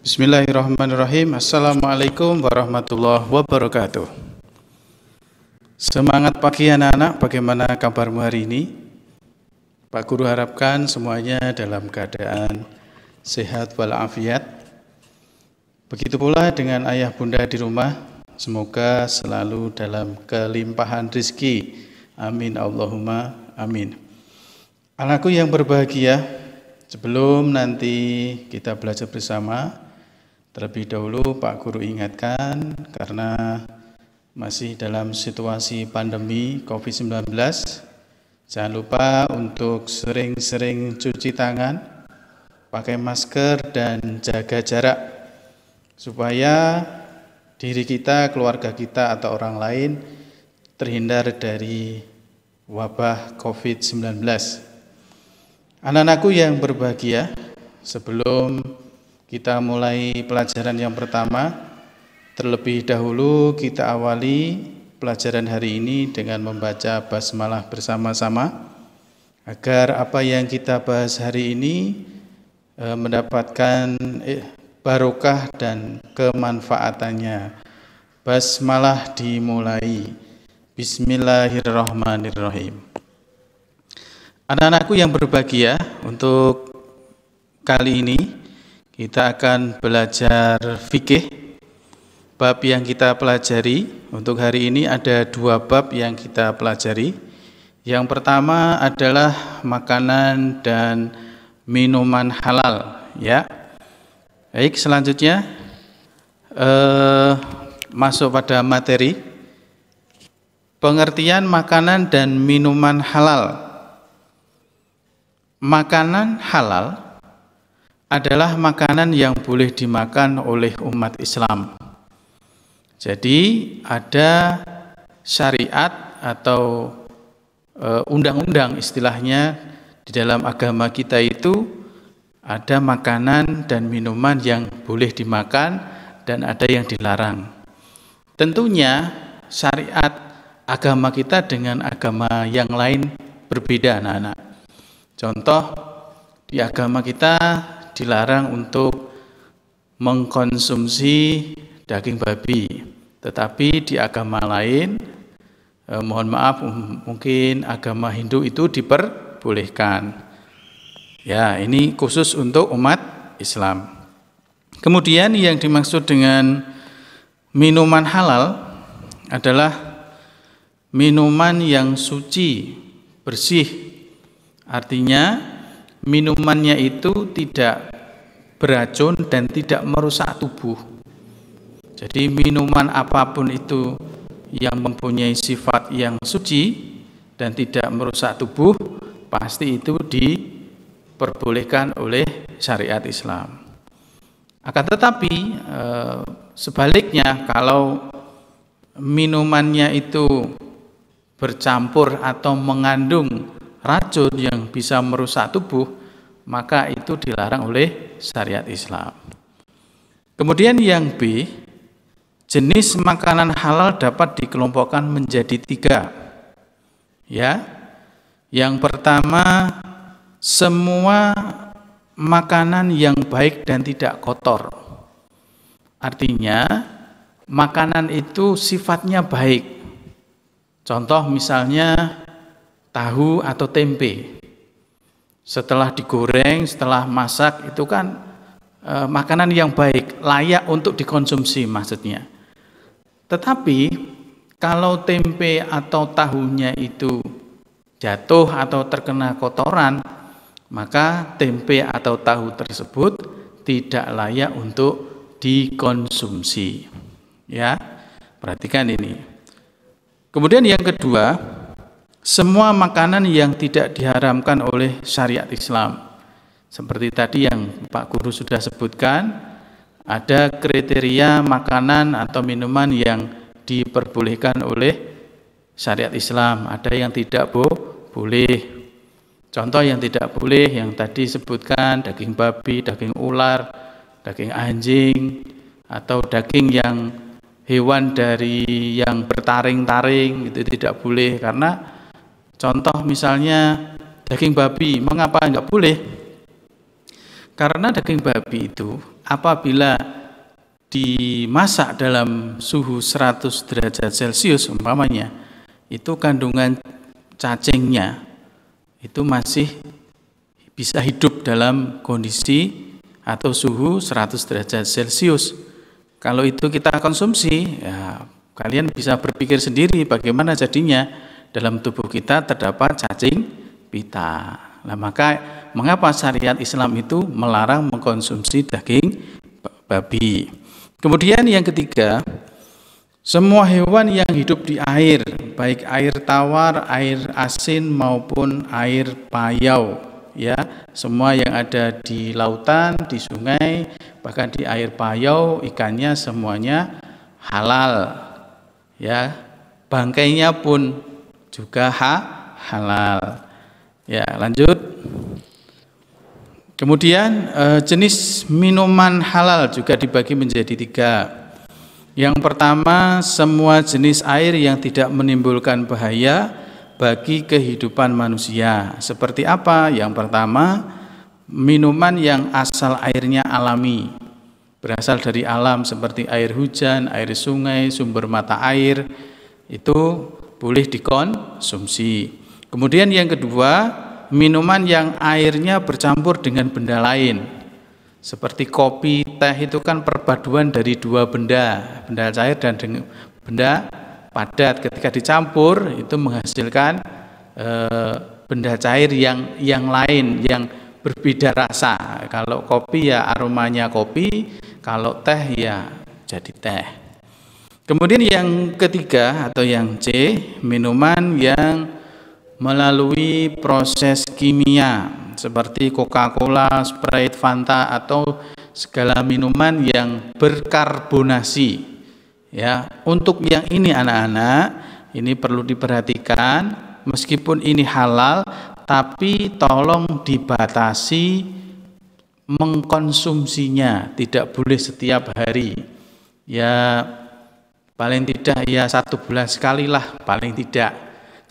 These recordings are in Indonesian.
Bismillahirrahmanirrahim. Assalamualaikum warahmatullahi wabarakatuh. Semangat pagi anak-anak, bagaimana kabarmu hari ini? Pak Guru harapkan semuanya dalam keadaan sehat walafiat. Begitu pula dengan ayah bunda di rumah, semoga selalu dalam kelimpahan rizki. Amin Allahumma amin. Anakku yang berbahagia, sebelum nanti kita belajar bersama, Terlebih dahulu Pak Guru ingatkan karena masih dalam situasi pandemi COVID-19, jangan lupa untuk sering-sering cuci tangan, pakai masker dan jaga jarak supaya diri kita, keluarga kita atau orang lain terhindar dari wabah COVID-19. Anak-anakku yang berbahagia, sebelum kita mulai pelajaran yang pertama. Terlebih dahulu kita awali pelajaran hari ini dengan membaca basmalah bersama-sama agar apa yang kita bahas hari ini e, mendapatkan e, barokah dan kemanfaatannya. Basmalah dimulai. Bismillahirrahmanirrahim. Anak-anakku yang berbahagia untuk kali ini kita akan belajar fikih. Bab yang kita pelajari untuk hari ini ada dua bab yang kita pelajari. Yang pertama adalah makanan dan minuman halal, ya. Baik, selanjutnya eh, masuk pada materi pengertian makanan dan minuman halal. Makanan halal adalah makanan yang boleh dimakan oleh umat Islam. Jadi ada syariat atau eh, undang-undang istilahnya di dalam agama kita itu ada makanan dan minuman yang boleh dimakan dan ada yang dilarang. Tentunya syariat agama kita dengan agama yang lain berbeda anak-anak. Contoh di agama kita dilarang untuk mengkonsumsi daging babi. Tetapi di agama lain, eh, mohon maaf, mungkin agama Hindu itu diperbolehkan. Ya, ini khusus untuk umat Islam. Kemudian yang dimaksud dengan minuman halal adalah minuman yang suci, bersih. Artinya minumannya itu tidak beracun dan tidak merusak tubuh. Jadi minuman apapun itu yang mempunyai sifat yang suci dan tidak merusak tubuh pasti itu diperbolehkan oleh syariat Islam. Akan tetapi eh, sebaliknya kalau minumannya itu bercampur atau mengandung racun yang bisa merusak tubuh, maka itu dilarang oleh syariat Islam. Kemudian yang B, jenis makanan halal dapat dikelompokkan menjadi tiga. Ya, yang pertama semua makanan yang baik dan tidak kotor. Artinya makanan itu sifatnya baik. Contoh misalnya tahu atau tempe. Setelah digoreng, setelah masak itu kan e, makanan yang baik, layak untuk dikonsumsi maksudnya. Tetapi kalau tempe atau tahunya itu jatuh atau terkena kotoran, maka tempe atau tahu tersebut tidak layak untuk dikonsumsi. Ya. Perhatikan ini. Kemudian yang kedua, semua makanan yang tidak diharamkan oleh syariat Islam. Seperti tadi yang Pak Guru sudah sebutkan, ada kriteria makanan atau minuman yang diperbolehkan oleh syariat Islam, ada yang tidak bo boleh. Contoh yang tidak boleh yang tadi sebutkan daging babi, daging ular, daging anjing atau daging yang hewan dari yang bertaring-taring itu tidak boleh karena Contoh misalnya daging babi, mengapa enggak boleh? Karena daging babi itu apabila dimasak dalam suhu 100 derajat Celcius umpamanya, itu kandungan cacingnya itu masih bisa hidup dalam kondisi atau suhu 100 derajat Celcius. Kalau itu kita konsumsi, ya kalian bisa berpikir sendiri bagaimana jadinya dalam tubuh kita terdapat cacing pita. Nah, maka mengapa syariat Islam itu melarang mengkonsumsi daging babi? Kemudian yang ketiga, semua hewan yang hidup di air, baik air tawar, air asin maupun air payau, ya, semua yang ada di lautan, di sungai, bahkan di air payau, ikannya semuanya halal. Ya, bangkainya pun juga ha, halal. Ya, lanjut. Kemudian eh, jenis minuman halal juga dibagi menjadi tiga. Yang pertama, semua jenis air yang tidak menimbulkan bahaya bagi kehidupan manusia. Seperti apa? Yang pertama, minuman yang asal airnya alami, berasal dari alam seperti air hujan, air sungai, sumber mata air, itu boleh dikonsumsi. Kemudian yang kedua, minuman yang airnya bercampur dengan benda lain. Seperti kopi, teh itu kan perpaduan dari dua benda, benda cair dan benda padat. Ketika dicampur itu menghasilkan e, benda cair yang yang lain yang berbeda rasa. Kalau kopi ya aromanya kopi, kalau teh ya jadi teh. Kemudian yang ketiga atau yang C, minuman yang melalui proses kimia seperti Coca-Cola, Sprite, Fanta atau segala minuman yang berkarbonasi. Ya, untuk yang ini anak-anak, ini perlu diperhatikan meskipun ini halal tapi tolong dibatasi mengkonsumsinya, tidak boleh setiap hari. Ya, paling tidak ya satu bulan sekali lah paling tidak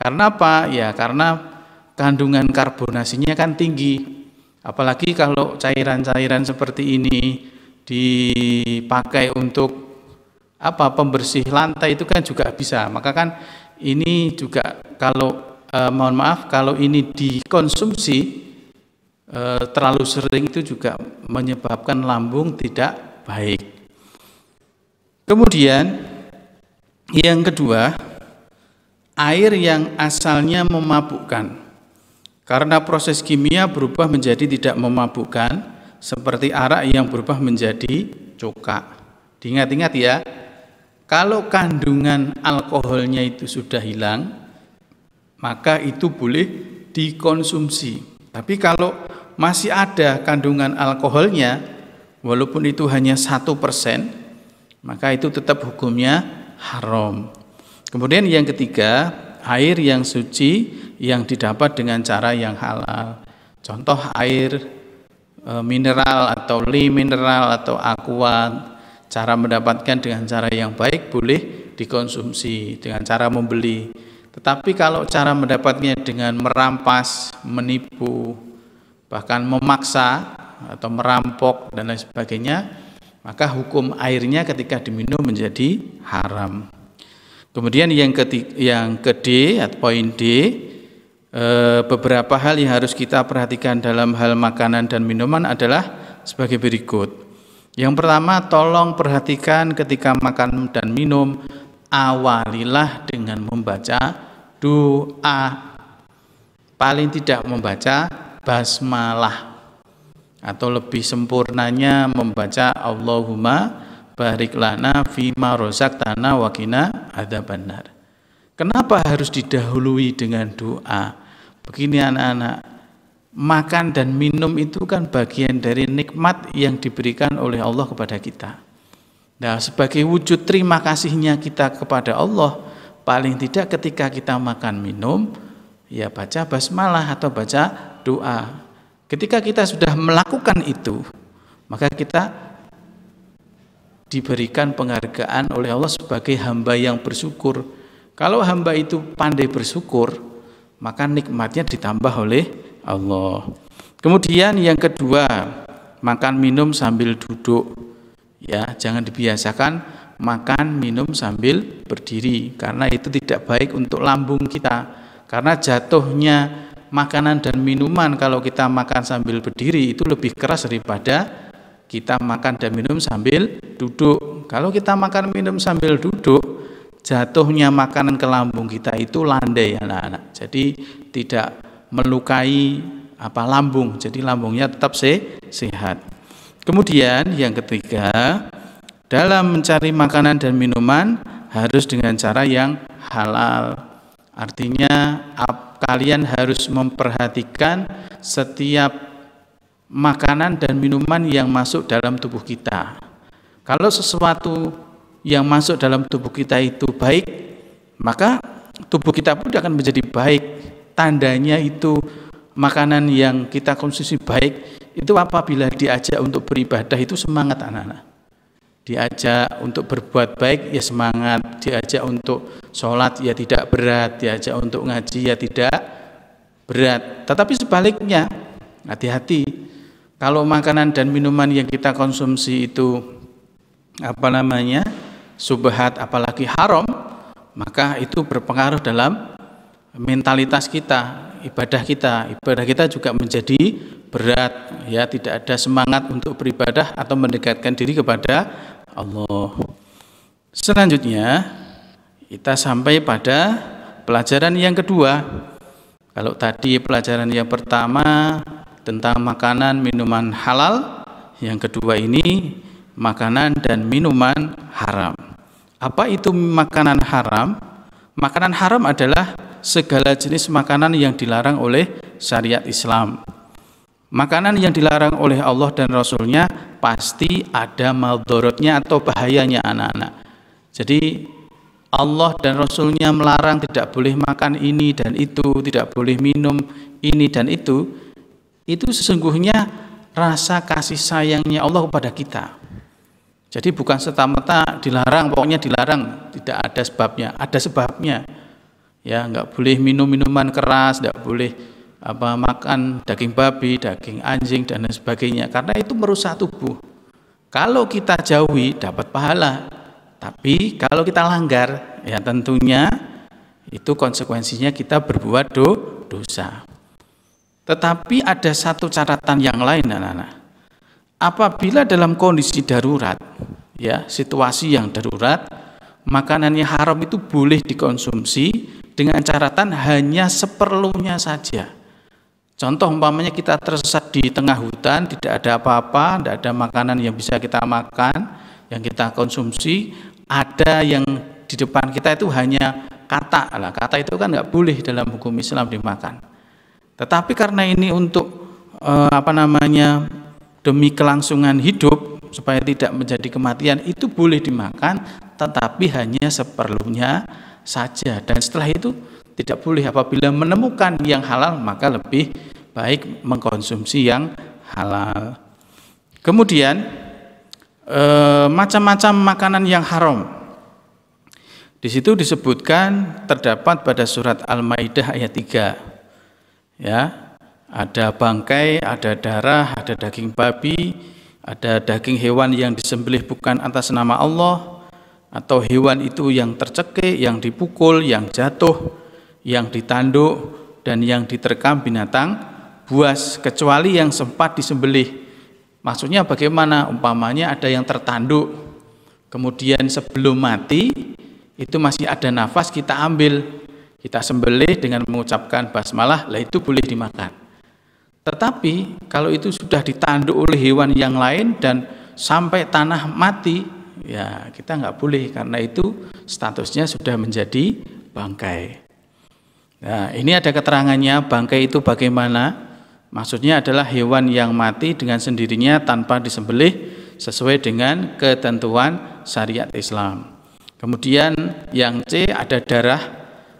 karena apa ya karena kandungan karbonasinya kan tinggi apalagi kalau cairan-cairan seperti ini dipakai untuk apa pembersih lantai itu kan juga bisa maka kan ini juga kalau eh, mohon maaf kalau ini dikonsumsi eh, terlalu sering itu juga menyebabkan lambung tidak baik kemudian yang kedua, air yang asalnya memabukkan. Karena proses kimia berubah menjadi tidak memabukkan, seperti arak yang berubah menjadi coka. Diingat-ingat ya, kalau kandungan alkoholnya itu sudah hilang, maka itu boleh dikonsumsi. Tapi kalau masih ada kandungan alkoholnya, walaupun itu hanya satu persen, maka itu tetap hukumnya haram. Kemudian yang ketiga, air yang suci yang didapat dengan cara yang halal. Contoh air e, mineral atau li mineral atau aqua. Cara mendapatkan dengan cara yang baik boleh dikonsumsi dengan cara membeli. Tetapi kalau cara mendapatnya dengan merampas, menipu, bahkan memaksa atau merampok dan lain sebagainya, maka hukum airnya ketika diminum menjadi haram. Kemudian yang ke yang ke D atau poin D e, beberapa hal yang harus kita perhatikan dalam hal makanan dan minuman adalah sebagai berikut. Yang pertama, tolong perhatikan ketika makan dan minum awalilah dengan membaca doa. Paling tidak membaca basmalah atau lebih sempurnanya membaca Allahumma barik lana fima tanah wakina ada benar. Kenapa harus didahului dengan doa? Begini anak-anak, makan dan minum itu kan bagian dari nikmat yang diberikan oleh Allah kepada kita. Nah, sebagai wujud terima kasihnya kita kepada Allah, paling tidak ketika kita makan minum, ya baca basmalah atau baca doa. Ketika kita sudah melakukan itu, maka kita diberikan penghargaan oleh Allah sebagai hamba yang bersyukur. Kalau hamba itu pandai bersyukur, maka nikmatnya ditambah oleh Allah. Kemudian yang kedua, makan minum sambil duduk. Ya, jangan dibiasakan makan minum sambil berdiri karena itu tidak baik untuk lambung kita. Karena jatuhnya makanan dan minuman kalau kita makan sambil berdiri itu lebih keras daripada kita makan dan minum sambil duduk. Kalau kita makan minum sambil duduk, jatuhnya makanan ke lambung kita itu landai anak-anak. Jadi tidak melukai apa lambung. Jadi lambungnya tetap se sehat. Kemudian yang ketiga, dalam mencari makanan dan minuman harus dengan cara yang halal Artinya kalian harus memperhatikan setiap makanan dan minuman yang masuk dalam tubuh kita. Kalau sesuatu yang masuk dalam tubuh kita itu baik, maka tubuh kita pun akan menjadi baik. Tandanya itu makanan yang kita konsumsi baik itu apabila diajak untuk beribadah itu semangat anak-anak. Diajak untuk berbuat baik ya semangat, diajak untuk sholat ya tidak berat, diajak untuk ngaji ya tidak berat. Tetapi sebaliknya, hati-hati kalau makanan dan minuman yang kita konsumsi itu apa namanya subhat apalagi haram, maka itu berpengaruh dalam mentalitas kita, ibadah kita. Ibadah kita juga menjadi berat, ya tidak ada semangat untuk beribadah atau mendekatkan diri kepada Allah. Selanjutnya, kita sampai pada pelajaran yang kedua. Kalau tadi pelajaran yang pertama tentang makanan minuman halal, yang kedua ini makanan dan minuman haram. Apa itu makanan haram? Makanan haram adalah segala jenis makanan yang dilarang oleh syariat Islam. Makanan yang dilarang oleh Allah dan Rasulnya pasti ada maldorotnya atau bahayanya anak-anak. Jadi Allah dan Rasulnya melarang tidak boleh makan ini dan itu, tidak boleh minum ini dan itu, itu sesungguhnya rasa kasih sayangnya Allah kepada kita. Jadi bukan serta-merta dilarang, pokoknya dilarang, tidak ada sebabnya, ada sebabnya. Ya, nggak boleh minum minuman keras, nggak boleh apa makan daging babi, daging anjing dan lain sebagainya karena itu merusak tubuh. Kalau kita jauhi dapat pahala, tapi kalau kita langgar, ya tentunya itu konsekuensinya kita berbuat do, dosa. Tetapi ada satu catatan yang lain, anak-anak. Apabila dalam kondisi darurat, ya situasi yang darurat, makanannya haram itu boleh dikonsumsi dengan catatan hanya seperlunya saja. Contoh umpamanya kita tersesat di tengah hutan, tidak ada apa-apa, tidak ada makanan yang bisa kita makan, yang kita konsumsi, ada yang di depan kita itu hanya kata. Lah, kata itu kan nggak boleh dalam hukum Islam dimakan. Tetapi karena ini untuk eh, apa namanya demi kelangsungan hidup supaya tidak menjadi kematian itu boleh dimakan, tetapi hanya seperlunya saja. Dan setelah itu tidak boleh apabila menemukan yang halal maka lebih baik mengkonsumsi yang halal. Kemudian Eh, macam-macam makanan yang haram. Di situ disebutkan terdapat pada surat Al-Maidah ayat 3. Ya, ada bangkai, ada darah, ada daging babi, ada daging hewan yang disembelih bukan atas nama Allah atau hewan itu yang tercekik, yang dipukul, yang jatuh, yang ditanduk dan yang diterkam binatang buas kecuali yang sempat disembelih Maksudnya bagaimana? Umpamanya ada yang tertanduk, kemudian sebelum mati itu masih ada nafas kita ambil, kita sembelih dengan mengucapkan basmalah, lah itu boleh dimakan. Tetapi kalau itu sudah ditanduk oleh hewan yang lain dan sampai tanah mati, ya kita nggak boleh karena itu statusnya sudah menjadi bangkai. Nah, ini ada keterangannya bangkai itu bagaimana? Maksudnya adalah hewan yang mati dengan sendirinya tanpa disembelih sesuai dengan ketentuan syariat Islam. Kemudian yang C ada darah.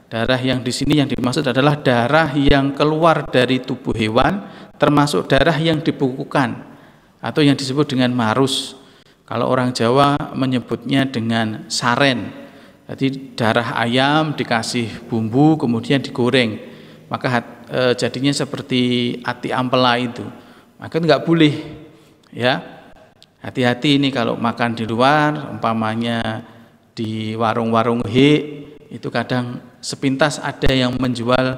Darah yang di sini yang dimaksud adalah darah yang keluar dari tubuh hewan termasuk darah yang dibukukan atau yang disebut dengan marus. Kalau orang Jawa menyebutnya dengan saren. Jadi darah ayam dikasih bumbu kemudian digoreng. Maka eh, jadinya seperti ati ampela itu. Maka nggak boleh ya. Hati-hati ini kalau makan di luar, umpamanya di warung-warung he itu kadang sepintas ada yang menjual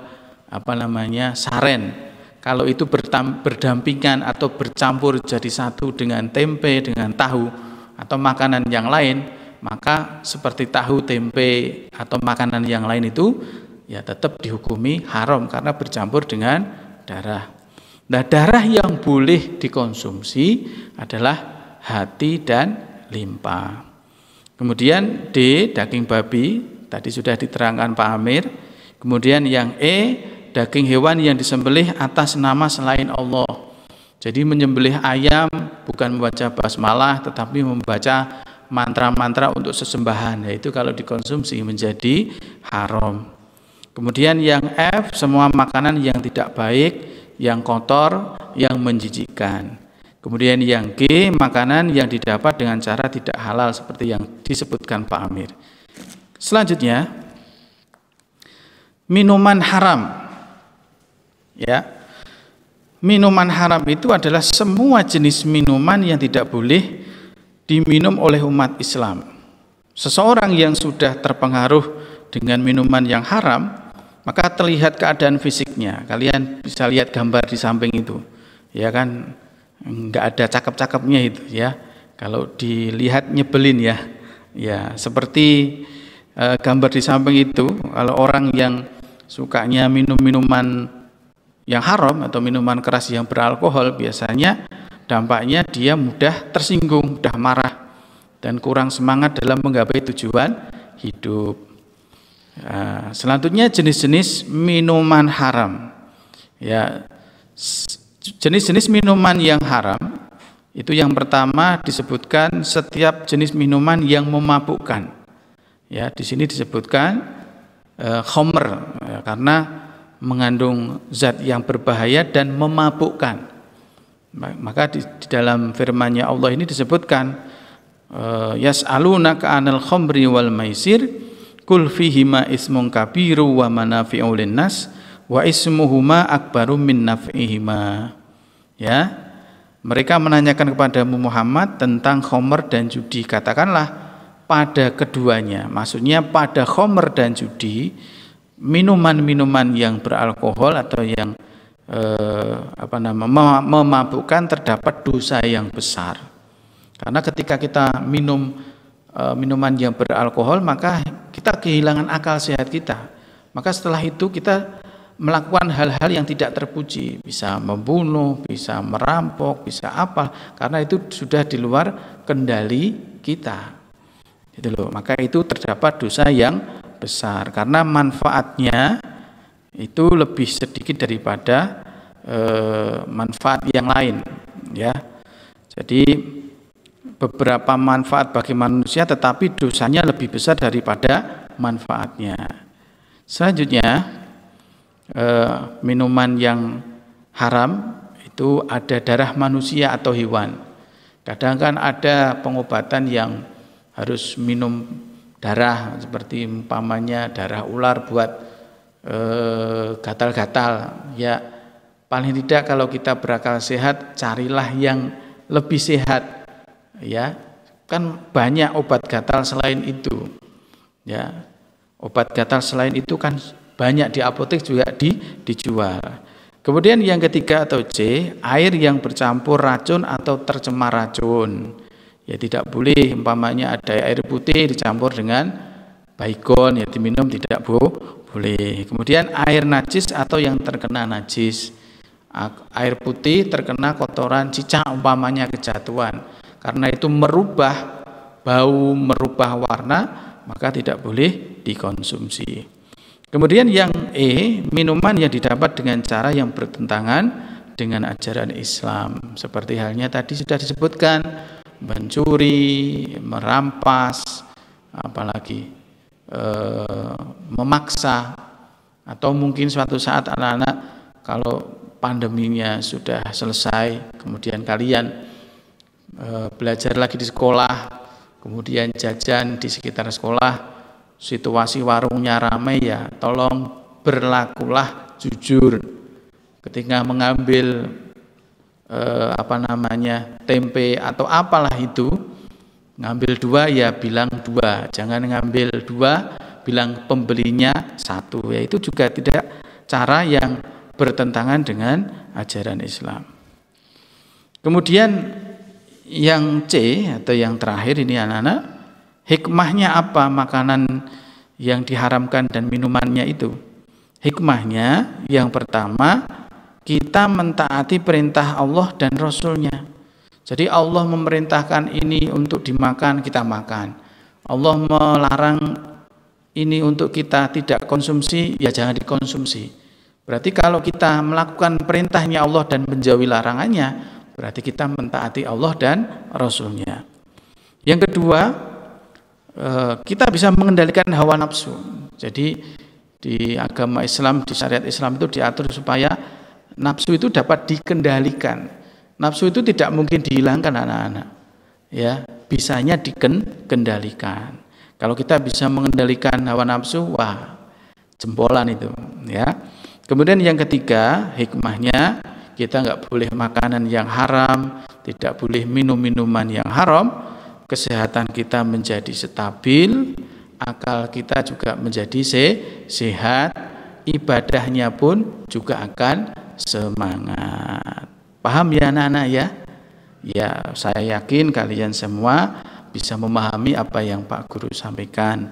apa namanya saren. Kalau itu berdampingan atau bercampur jadi satu dengan tempe, dengan tahu atau makanan yang lain, maka seperti tahu, tempe atau makanan yang lain itu ya tetap dihukumi haram karena bercampur dengan darah. Nah, darah yang boleh dikonsumsi adalah hati dan limpa. Kemudian D daging babi tadi sudah diterangkan Pak Amir. Kemudian yang E daging hewan yang disembelih atas nama selain Allah. Jadi menyembelih ayam bukan membaca basmalah tetapi membaca mantra-mantra untuk sesembahan yaitu kalau dikonsumsi menjadi haram. Kemudian yang F semua makanan yang tidak baik, yang kotor, yang menjijikkan. Kemudian yang G makanan yang didapat dengan cara tidak halal seperti yang disebutkan Pak Amir. Selanjutnya minuman haram. Ya. Minuman haram itu adalah semua jenis minuman yang tidak boleh diminum oleh umat Islam. Seseorang yang sudah terpengaruh dengan minuman yang haram, maka terlihat keadaan fisiknya. Kalian bisa lihat gambar di samping itu, ya kan? Enggak ada cakep-cakepnya itu, ya. Kalau dilihat nyebelin ya, ya seperti eh, gambar di samping itu. Kalau orang yang sukanya minum minuman yang haram atau minuman keras yang beralkohol, biasanya dampaknya dia mudah tersinggung, mudah marah, dan kurang semangat dalam menggapai tujuan hidup. Nah, selanjutnya jenis-jenis minuman haram. Ya, jenis-jenis minuman yang haram itu yang pertama disebutkan setiap jenis minuman yang memabukkan. Ya, di sini disebutkan eh, khomer ya, e, karena mengandung zat yang berbahaya dan memabukkan. Maka di, di dalam firman-Nya Allah ini disebutkan e, yas'alunaka 'anil khomri wal maisir kul ma ismun kabiru wa manafi'u linnas wa ismuhuma akbaru min naf'ihima ya mereka menanyakan kepadamu Muhammad tentang khomer dan judi katakanlah pada keduanya maksudnya pada khomer dan judi minuman-minuman yang beralkohol atau yang eh, apa nama memabukkan terdapat dosa yang besar karena ketika kita minum eh, minuman yang beralkohol maka kita kehilangan akal sehat kita. Maka setelah itu kita melakukan hal-hal yang tidak terpuji, bisa membunuh, bisa merampok, bisa apa, karena itu sudah di luar kendali kita. Itu loh, maka itu terdapat dosa yang besar karena manfaatnya itu lebih sedikit daripada eh, manfaat yang lain, ya. Jadi beberapa manfaat bagi manusia tetapi dosanya lebih besar daripada manfaatnya. Selanjutnya eh, minuman yang haram itu ada darah manusia atau hewan. Kadang kan ada pengobatan yang harus minum darah seperti umpamanya darah ular buat eh, gatal-gatal eh, ya paling tidak kalau kita berakal sehat carilah yang lebih sehat ya kan banyak obat gatal selain itu ya obat gatal selain itu kan banyak di apotek juga di, dijual kemudian yang ketiga atau C air yang bercampur racun atau tercemar racun ya tidak boleh umpamanya ada air putih dicampur dengan baikon ya diminum tidak bu, boleh kemudian air najis atau yang terkena najis air putih terkena kotoran cicak umpamanya kejatuhan karena itu merubah bau, merubah warna, maka tidak boleh dikonsumsi. Kemudian yang E, minuman yang didapat dengan cara yang bertentangan dengan ajaran Islam. Seperti halnya tadi sudah disebutkan, mencuri, merampas, apalagi e, memaksa atau mungkin suatu saat anak-anak kalau pandeminya sudah selesai kemudian kalian Eh, belajar lagi di sekolah, kemudian jajan di sekitar sekolah, situasi warungnya ramai ya, tolong berlakulah jujur. Ketika mengambil eh, apa namanya tempe atau apalah itu, ngambil dua ya bilang dua, jangan ngambil dua bilang pembelinya satu. Ya itu juga tidak cara yang bertentangan dengan ajaran Islam. Kemudian yang C atau yang terakhir ini anak-anak, hikmahnya apa makanan yang diharamkan dan minumannya itu? Hikmahnya yang pertama, kita mentaati perintah Allah dan Rasulnya. Jadi Allah memerintahkan ini untuk dimakan, kita makan. Allah melarang ini untuk kita tidak konsumsi, ya jangan dikonsumsi. Berarti kalau kita melakukan perintahnya Allah dan menjauhi larangannya, Berarti kita mentaati Allah dan Rasulnya. Yang kedua, eh, kita bisa mengendalikan hawa nafsu. Jadi di agama Islam, di syariat Islam itu diatur supaya nafsu itu dapat dikendalikan. Nafsu itu tidak mungkin dihilangkan anak-anak. Ya, bisanya dikendalikan. Kalau kita bisa mengendalikan hawa nafsu, wah, jempolan itu, ya. Kemudian yang ketiga, hikmahnya kita nggak boleh makanan yang haram, tidak boleh minum-minuman yang haram, kesehatan kita menjadi stabil, akal kita juga menjadi se sehat, ibadahnya pun juga akan semangat. Paham ya anak-anak ya? Ya, saya yakin kalian semua bisa memahami apa yang Pak Guru sampaikan.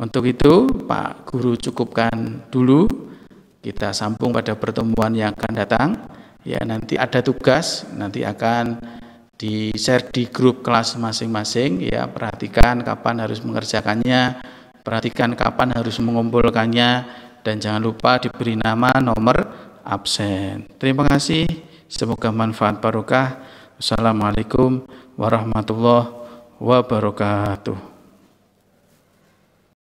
Untuk itu, Pak Guru cukupkan dulu. Kita sambung pada pertemuan yang akan datang ya nanti ada tugas nanti akan di share di grup kelas masing-masing ya perhatikan kapan harus mengerjakannya perhatikan kapan harus mengumpulkannya dan jangan lupa diberi nama nomor absen terima kasih semoga manfaat barokah Assalamualaikum warahmatullahi wabarakatuh